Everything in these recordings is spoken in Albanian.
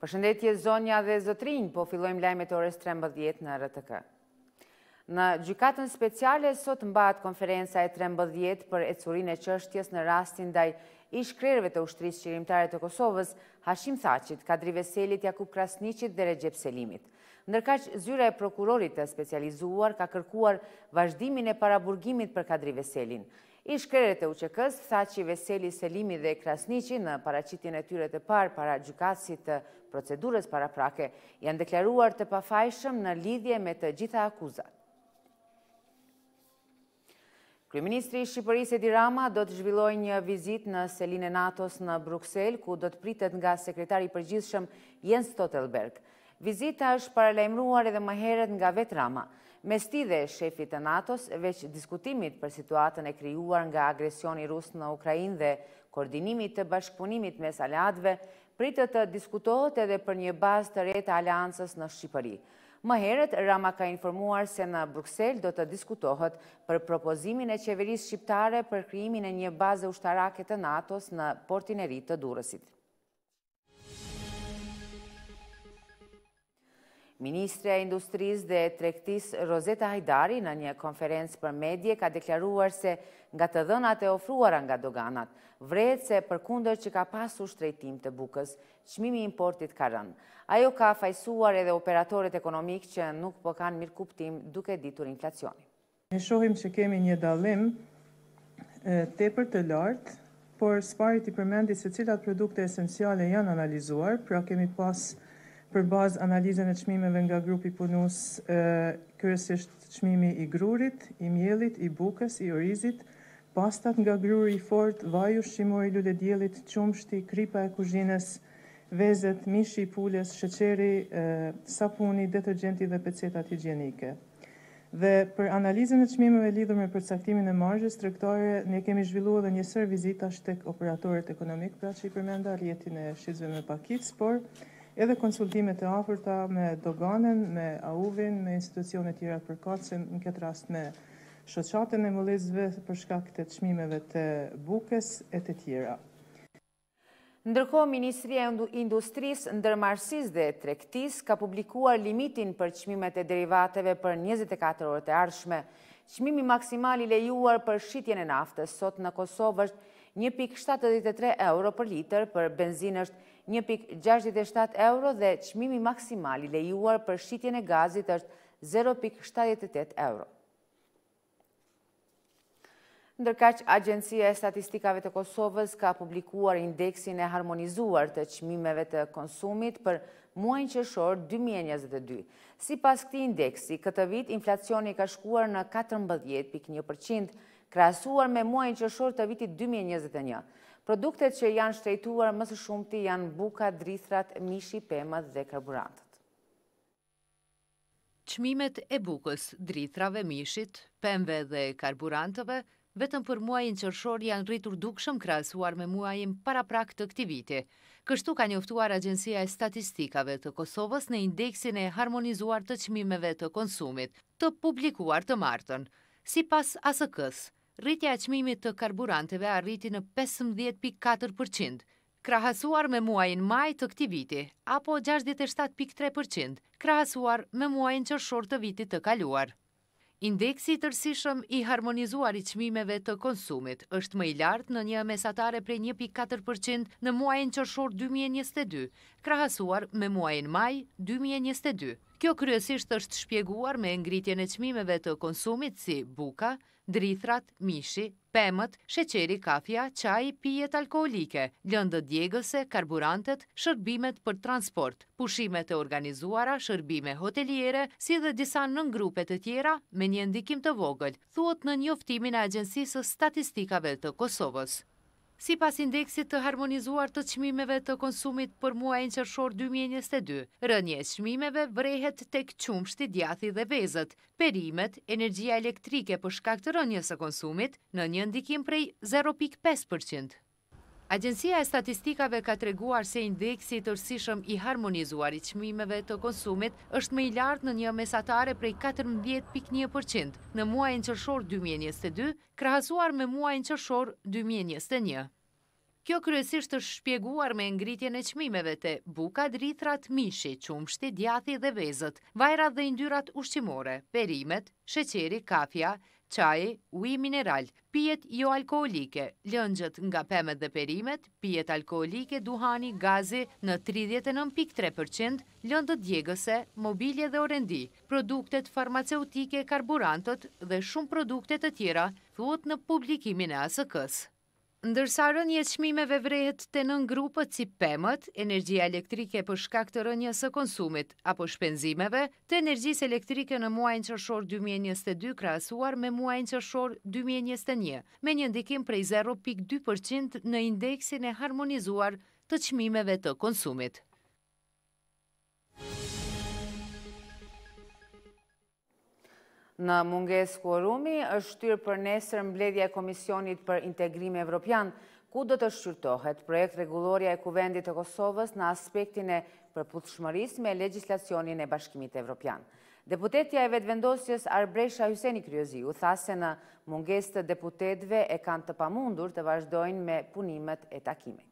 Përshëndetje zonja dhe zotrinj, po fillojmë lajmet orës 13 në RTK. Në gjykatën speciale sot mbahet konferenca e 13 për ecurin e çështjes në rastin ndaj ish-krerëve të ushtrisë qirimtare të Kosovës, Hashim Thaçit, Kadri Veselit, Jakub Krasnicit dhe Recep Selimit. Ndërkaq zyra e prokurorit të specializuar ka kërkuar vazhdimin e paraburgimit për Kadri Veselin. I shkerete u qëkës, tha që Veseli, Selimi dhe Krasnici në paracitin e tyre të parë para gjukasit të procedurës para prake, janë deklaruar të pafajshëm në lidhje me të gjitha akuzat. Kryministri Shqipërisë Edi Rama do të zhvilloj një vizit në Seline Natos në Bruxelles, ku do të pritet nga sekretari përgjithshëm Jens Stotelberg. Vizita është paralajmruar edhe më heret nga vetë Rama. Me sti dhe shefi të NATO-s, veç diskutimit për situatën e kryuar nga agresioni rus në Ukrajin dhe koordinimit të bashkëpunimit mes salatve, pritë të diskutohet edhe për një bazë të rejtë aliancës në Shqipëri. Më heret, Rama ka informuar se në Bruxelles do të diskutohet për propozimin e qeverisë shqiptare për kryimin e një bazë ushtarake të NATO-s në portin e rritë të durësit. Ministre e Industrisë dhe Trektis Rozeta Hajdari në një konferencë për medje ka deklaruar se nga të dhënat e ofruara nga doganat, vrejt se për kunder që ka pasu shtrejtim të bukës, qmimi importit ka rënë. Ajo ka fajsuar edhe operatorit ekonomik që nuk po kanë mirë kuptim duke ditur inflacionin. Ne shohim që kemi një dalim tepër për të lartë, por spari i përmendi se cilat produkte esenciale janë analizuar, pra kemi pasë për bazë analizën e qmimeve nga grupi punus, kërësisht qmimi i grurit, i mjelit, i bukës, i orizit, pastat nga gruri i fort, vajus, shimori, lullet djelit, qumshti, kripa e kuzhines, vezet, mishi, pulles, sheqeri, sapuni, detergenti dhe pecetat higjenike. Dhe për analizën e qmimeve lidhur me përcaktimin e margjës trektare, ne kemi zhvillu edhe njësër vizita shtek operatorit ekonomik, pra që i përmenda rjetin e shizve me pakit, sporë, edhe konsultimet e afërta me doganën, me auvin, me institucionet tjera të përkacim, në këtë rast me shoqatën e mëlezve për shkak të shmimeve të bukes e të tjera. Ndërko, Ministria e Industris, Ndërmarsis dhe Trektis ka publikuar limitin për qmimet e derivateve për 24 orët e arshme. Qmimi maksimali lejuar për shqitjen e naftës, sot në Kosovë është 1.73 euro për liter, për benzinë është 1.67 euro dhe qmimi maksimali lejuar për shqitjen e gazit është 0.78 euro. që Agencia e Statistikave të Kosovës ka publikuar indeksin e harmonizuar të qmimeve të konsumit për muajnë qëshor 2022. Si pas këti indeksi, këtë vit inflacioni ka shkuar në 14.1%, krasuar me muajnë qëshor të vitit 2021. Produktet që janë shtrejtuar mësë shumëti janë buka, drithrat, mishi, pëmët dhe karburantët. Qmimet e bukës, drithrave, mishit, pëmëve dhe karburantëve, vetëm për muajin qërshor janë rritur dukshëm krasuar me muajin para prak të këti viti. Kështu ka njoftuar Agencia e Statistikave të Kosovës në indeksin e harmonizuar të qmimeve të konsumit, të publikuar të martën. Si pas asë kësë, rritja e qmimit të karburanteve a rriti në 15.4%, krahasuar me muajin maj të këti viti, apo 67.3%, krahasuar me muajin qërshor të viti të kaluar. Indeksi të rësishëm i harmonizuar i qmimeve të konsumit është më i lartë në një mesatare prej 1.4% në muajin qërshor 2022, krahasuar me muajin maj 2022. Kjo kryesisht është shpjeguar me ngritjen e qmimeve të konsumit si buka, drithrat, mishi, pemët, sheqeri, kafja, qaj, pijet alkoholike, lëndë djegëse, karburantet, shërbimet për transport, pushimet e organizuara, shërbime hoteliere, si dhe disa nën grupe e tjera me një ndikim të vogël, thuot në njoftimin e agjensisë statistikave të Kosovës si pas indeksit të harmonizuar të qmimeve të konsumit për mua e në qërshor 2022. Rënje e qmimeve vrehet të këqumë djathi dhe vezet. Perimet, energia elektrike për shkaktë rënjes e konsumit në një ndikim prej 0.5%. Agencia e statistikave ka treguar se indeksi të rësishëm i harmonizuar i qmimeve të konsumit është me i lartë në një mesatare prej 14.1% në muajnë qërshor 2022, krahasuar me muajnë qërshor 2021. Kjo kryesisht është shpjeguar me ngritjen e qmimeve të buka, drithrat, mishi, qumshti, djathi dhe vezët, vajrat dhe indyrat ushqimore, perimet, sheqeri, kafja, qaj, uj mineral, pjet jo alkoholike, lëngjët nga pemet dhe perimet, pjet alkoholike, duhani, gazi në 39.3%, lëndët djegëse, mobilje dhe orendi, produktet farmaceutike, karburantët dhe shumë produktet të tjera, thot në publikimin e asëkës. Ndërsa rënje të shmimeve vrejet të nën grupët si pëmët, energjia elektrike për shkak të rënje së konsumit apo shpenzimeve, të energjis elektrike në muajnë qërshor 2022 krasuar me muajnë qërshor 2021, me një ndikim prej 0.2% në indeksin e harmonizuar të shmimeve të konsumit. Në munges kuorumi është tyrë për nesër mbledhja e Komisionit për Integrim Evropian, ku do të shqyrtohet projekt regulloria e kuvendit të Kosovës në aspektin e përputëshmëris me legislacionin e bashkimit Evropian. Deputetja e vetë vendosjes Arbresha Hyseni Kryoziu tha se në munges të deputetve e kanë të pamundur të vazhdojnë me punimet e takimit.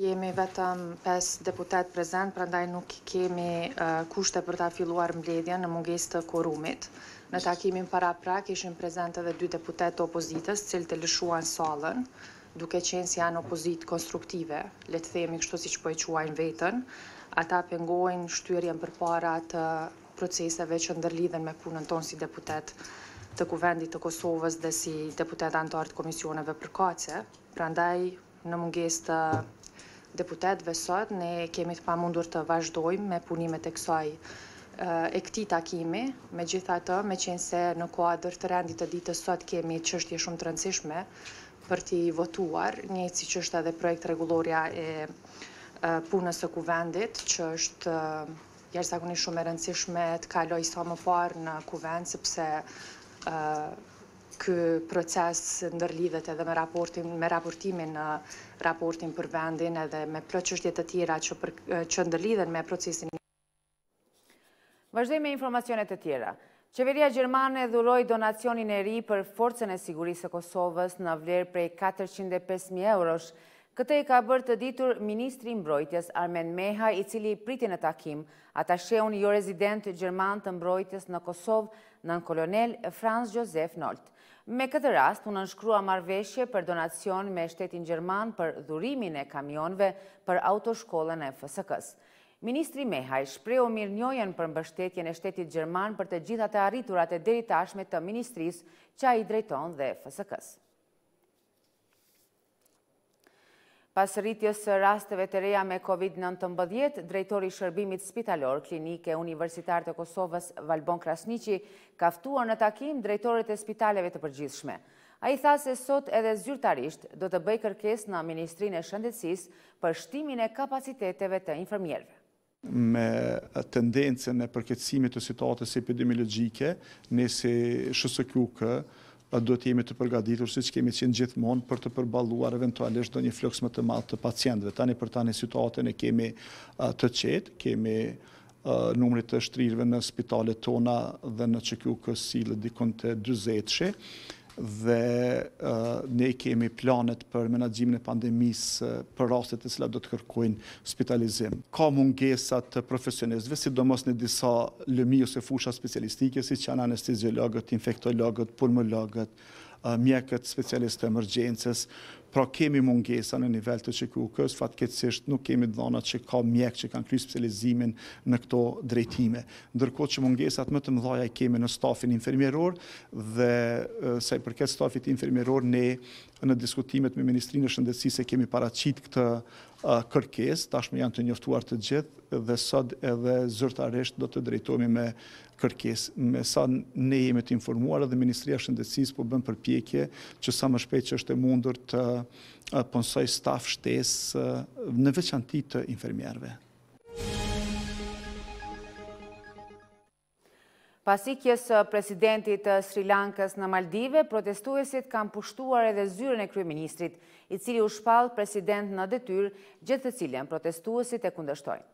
Jemi vetëm 5 deputet prezent, prandaj nuk kemi eh, kushte për ta filluar mbledhja në munges të korumit. Në takimin para prak ishin prezente dhe dy deputet të opozitës cilë të lëshuan salën, duke qenë si janë opozit konstruktive, letë themi kështu si që po e quajnë vetën, ata pengojnë shtyrien për para të proceseve që ndërlidhen me punën tonë si deputet të kuvendit të Kosovës dhe si deputet antarë të komisioneve për kace. Pra ndaj në munges të deputetve sot, ne kemi të pa mundur të vazhdojmë me punimet e kësaj e këti takimi, me gjitha të, me qenë se në kuadrë të rendit të ditës sot kemi qështje shumë të rëndësishme për ti votuar, një si është edhe projekt regulloria e punës të kuvendit, që është jashtë shumë e rëndësishme të kaloj sa më parë në kuvend, sepse kë proces ndërlidhet edhe me, raportin, me raportimin në raportin për vendin edhe me plëqështjet të tjera që, që ndërlidhen me procesin Vazhdojmë me informacionet të tjera. Qeveria Gjermane dhuroj donacionin e ri për forcen e sigurisë e Kosovës në vlerë prej 405.000 eurosh. Këte i ka bërë të ditur Ministri Mbrojtjes Armen Meha, i cili priti në takim, ata sheun jo rezident Gjerman të Mbrojtjes në Kosovë në në kolonel Franz Josef Nolt. Me këtë rast, unë nënshkrua marveshje për donacion me shtetin Gjerman për dhurimin e kamionve për autoshkollën e FSK-së. Ministri Mehaj shpreo mirë njojen për mbështetjen e shtetit Gjerman për të gjitha të arriturat e deri tashme të ministris që a i drejton dhe FSK-s. Pas rritjes së rasteve të reja me COVID-19, drejtori shërbimit spitalor, klinike, Universitar të Kosovës, Valbon Krasnici, kaftuar në takim drejtorit e spitaleve të përgjithshme. A i tha se sot edhe zyrtarisht do të bëj kërkes në Ministrinë e Shëndetsis për shtimin e kapaciteteve të infermjerve me tendencën e përketsimit të situatës epidemiologike, ne si shësëkjukë, do të jemi të përgaditur, si që kemi qenë gjithmonë, për të përbaluar eventualisht do një floks më të malë të pacientëve. Tani për tani situatën e kemi të qetë, kemi numrit të shtrirve në spitalet tona dhe në që si lë dikon të 20 shë, dhe ne kemi planet për menagjimin e pandemis për rastet të cilat do të kërkojnë spitalizim. Ka mungesat të profesionistëve, si do mos në disa lëmi ose fusha specialistike, si që janë anestizologët, infektologët, pulmologët, mjekët, specialistë të emergjensës, pra kemi mungesa në nivel të që kukës, fatkecisht nuk kemi dhonat që ka mjek që kanë krysë specializimin në këto drejtime. Ndërkot që mungesat më të mëdhaja i kemi në stafin infirmieror, dhe sa i përket stafit infirmieror, ne në diskutimet me Ministrinë e Shëndetësisë e kemi paracit këtë kërkes, tashme janë të njoftuar të gjithë dhe sot edhe zërtaresht do të drejtojme me kërkes. Me sa ne jemi të informuar dhe Ministria Shëndetësisë po bëm përpjekje që sa më shpejt që është e mundur të ponsoj staf shtes në veçantit të infermjerve. Pasikjes eh, presidentit eh, Sri Lankës në Maldive, protestuesit kam pushtuar edhe zyrën e kryeministrit, i cili u shpalë president në detyr, gjithë të cilën protestuesit e kundështojnë.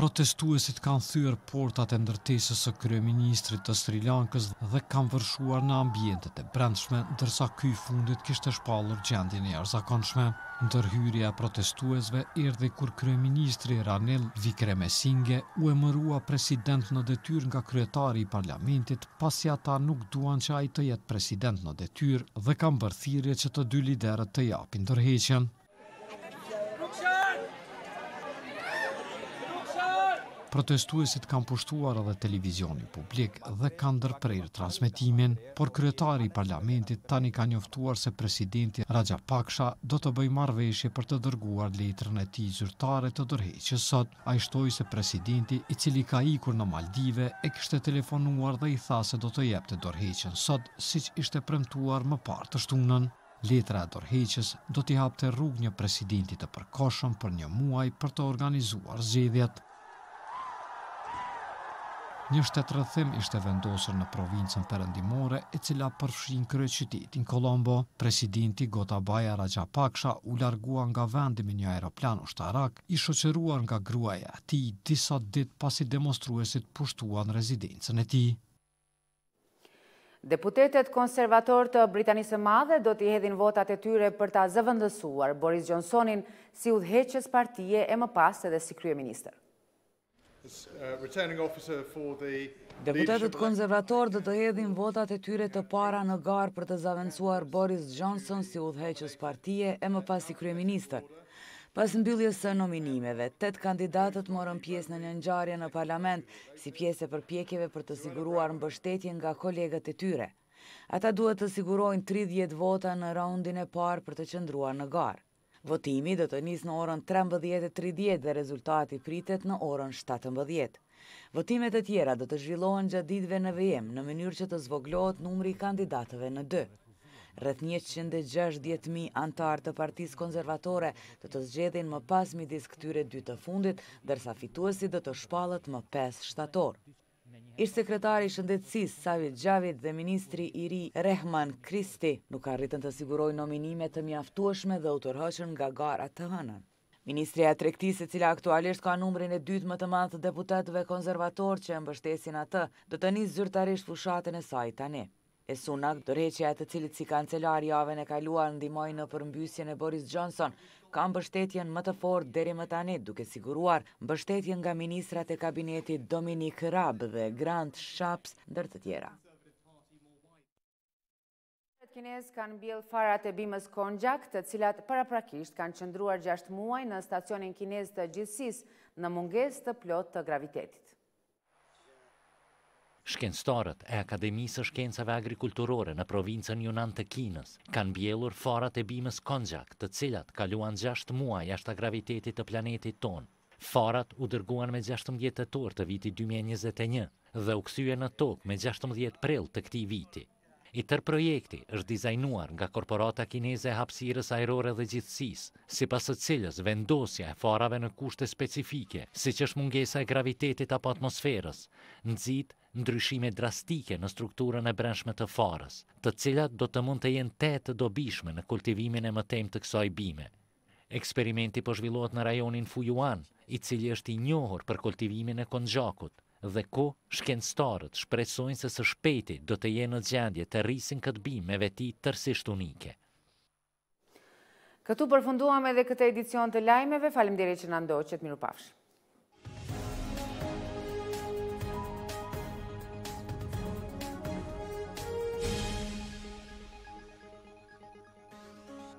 protestuesit kanë thyrë portat e ndërtesës së kryeministrit të Sri Lankës dhe kanë vërshuar në ambjentet e brendshme, dërsa ky fundit kishte shpallur gjendin e arzakonshme. Ndërhyrja protestuesve erdhi kur kryeministri Ranil Vikremesinghe u emërua president në detyr nga kryetari i parlamentit, pasi ata nuk duan që ai të jetë president në detyr dhe kanë vërthirje që të dy liderët të japin ndërhiqjen. Protestuesit kanë pushtuar edhe televizioni publik dhe kanë ndërprer transmitimin, por kryetari i parlamentit tani ka njoftuar se presidenti Raja Paksha do të bëjë marveshje për të dërguar letrën e tij zyrtare të dorëheqës sot. Ai shtoi se presidenti, i cili ka ikur në Maldive, e kishte telefonuar dhe i tha se do të jepte dorëheqën sot, siç ishte premtuar më parë të shtunën. Letra e dorheqës do t'i hapte rrug një presidenti të përkoshëm për një muaj për të organizuar zgjedhjet. Një shtetë rëthim ishte vendosër në provincën përëndimore e cila përfshin kërë qytetin Kolombo. Presidenti Gotabaja Raja Paksha u largua nga vendim një aeroplan u shtarak, i shoqeruar nga gruaja ti disa dit pasi demonstruesit pushtuan rezidencën e ti. Deputetet konservator të Britanisë madhe do t'i hedhin votat e tyre për ta zëvëndësuar Boris Johnsonin si udheqës partije e më pas edhe si kryeminister. Uh, Deputetet konservator dhe të hedhin votat e tyre të para në garë për të zavendësuar Boris Johnson si udheqës partije e më pasi kryeministër. Pas mbylljes së nominimeve, tëtë kandidatët morën pjesë në një nxarje në parlament si pjesë e përpjekjeve për të siguruar mbështetje nga kolegët e tyre. Ata duhet të sigurojnë 30 vota në raundin e parë për të qëndruar në garë. Votimi do të njës në orën 13.30 dhe rezultati pritet në orën 17.00. Votimet e tjera do të zhvillohen gjatë ditve në VM në mënyrë që të zvoglohet numri kandidatëve në 2. Rëth 160.000 antarë të partisë konservatore do të zgjedhin më pas midis këtyre dy të fundit, dërsa fituesi dhe të shpalët më 5 shtatorë ish sekretari shëndetsis Savit Gjavit dhe ministri i ri Rehman Kristi nuk arritën të siguroj nominime të mjaftueshme dhe u nga gara të hënën. Ministri e trektisit cila aktualisht ka numrin e dytë më të madhë të deputetëve konservator që e mbështesin atë, do të një zyrtarisht fushatën e saj tani. E sunak, dorheqja e të cilit si kancelar javën e kaluar ndimoj në përmbysjen e Boris Johnson, ka mbështetjen më të fort deri më tani duke siguruar mbështetjen nga ministrat e kabinetit Dominik Rab dhe Grant Shaps ndër të tjera. Kines kanë bjellë farat e bimës konjak të cilat paraprakisht kanë qëndruar 6 muaj në stacionin kines të gjithsis në munges të plot të gravitetit. Shkenstarët e Akademisë së Shkencave Agrikulturore në provincën Yunnan të Kinës kanë mbjellur farat e bimës Konjac, të cilat kaluan 6 muaj jashtë gravitetit të planetit tonë. Farat u dërguan me 16 tetor të vitit 2021 dhe u kthyen në tokë me 16 prill të këtij viti. I tërë projekti është dizajnuar nga korporata kineze e hapsirës aerore dhe gjithësis, si pasë të cilës vendosja e farave në kushte specifike, si që është mungesa e gravitetit apo atmosferës, në ndryshime drastike në strukturën e brendshme të farës, të cilat do të mund të jenë te të dobishme në kultivimin e mëtem të kësaj bime. Eksperimenti po zhvillohet në rajonin Fujuan, i cili është i njohur për kultivimin e konxakut, dhe ku shkenstarët shpresojnë se së shpeti do të jenë në gjendje të rrisin këtë bimë me veti tërsisht unike. Këtu përfunduam edhe këtë edicion të lajmeve, dire që në ndoqët, miru pafshë.